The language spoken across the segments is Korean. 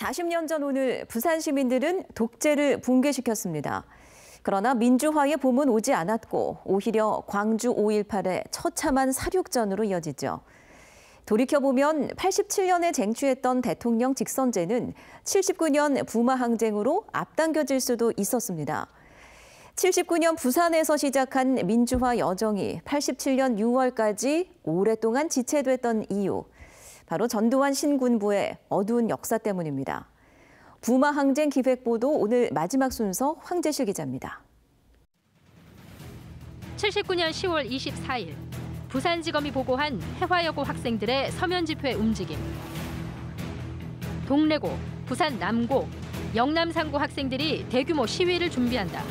40년 전 오늘 부산 시민들은 독재를 붕괴시켰습니다. 그러나 민주화의 봄은 오지 않았고 오히려 광주 5.18의 처참한 사륙전으로 이어지죠. 돌이켜보면 87년에 쟁취했던 대통령 직선제는 79년 부마 항쟁으로 앞당겨질 수도 있었습니다. 79년 부산에서 시작한 민주화 여정이 87년 6월까지 오랫동안 지체됐던 이유, 바로 전두환 신군부의 어두운 역사 때문입니다. 부마 항쟁 기획보도 오늘 마지막 순서 황재실 기자입니다. 79년 10월 24일 부산지검이 보고한 해화여고 학생들의 서면 집회 움직임. 동래고, 부산 남고, 영남 상고 학생들이 대규모 시위를 준비한다.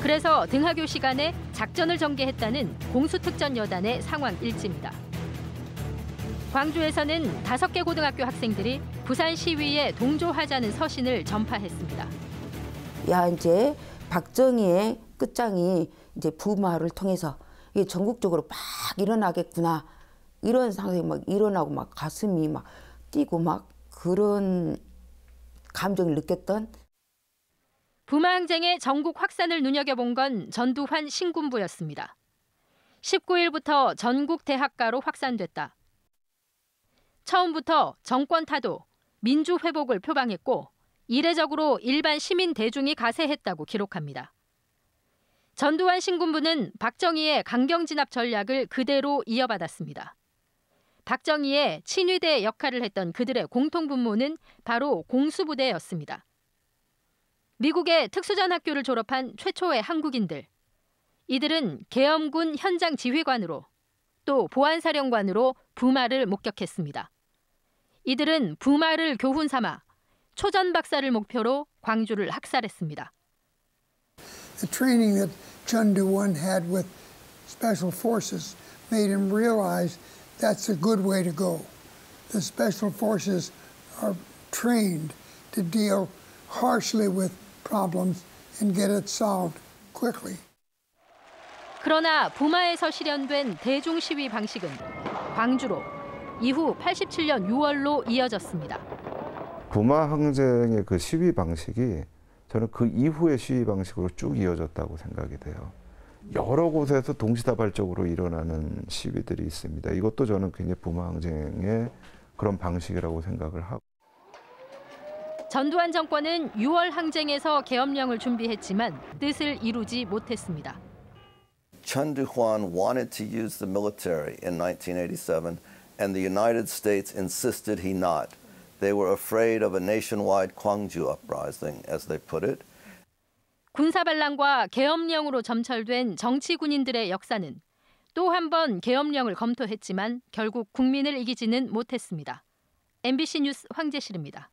그래서 등하교 시간에 작전을 전개했다는 공수특전 여단의 상황 일지입니다. 광주에서는 다섯 개 고등학교 학생들이 부산 시위에 동조하자는 서신을 전파했습니다. 야 이제 박정희의 끝장이 이제 부마를 통해서 이게 전국적으로 막 일어나겠구나 이런 상황이 막 일어나고 막 가슴이 막 뛰고 막 그런 감정을 느꼈던 부마 항쟁의 전국 확산을 눈여겨본 건 전두환 신군부였습니다. 19일부터 전국 대학가로 확산됐다. 처음부터 정권 타도, 민주 회복을 표방했고 이례적으로 일반 시민 대중이 가세했다고 기록합니다. 전두환 신군부는 박정희의 강경 진압 전략을 그대로 이어받았습니다. 박정희의 친위대 역할을 했던 그들의 공통 분모는 바로 공수부대였습니다. 미국의 특수전학교를 졸업한 최초의 한국인들. 이들은 계엄군 현장 지휘관으로 또 보안사령관으로 부마를 목격했습니다. 이들은 부마를 교훈 삼아 초전 박사를 목표로 광주를 학살했습니다. The training that Chun Doo-won had with special forces made him realize that's a good way to go. The special forces are trained to deal harshly with problems and get it solved quickly. 그러나 부마에서 실현된 대중 시위 방식은 광주로 이후 87년 6월로 이어졌습니다. 부마 항쟁의 그 시위 방식이 저는 그 이후의 시위 방식으로 쭉 이어졌다고 생각이 돼요. 여러 곳에서 동시다발적으로 일어나는 시위들이 있습니다. 이것도 저는 굉장히 부마 항쟁의 그런 방식이라고 생각을 하고. 전두환 정권은 6월 항쟁에서 계엄령을 준비했지만 뜻을 이루지 못했습니다. c h a wanted to use the military in 1987 and the United States insisted he not. They were afraid of a nationwide Gwangju uprising, as they put it. 군사 반란과 계엄령으로 점철된 정치 군인들의 역사는 또 한 번 계엄령을 검토했지만 결국 국민을 이기지는 못했습니다. MBC 뉴스 황재실입니다.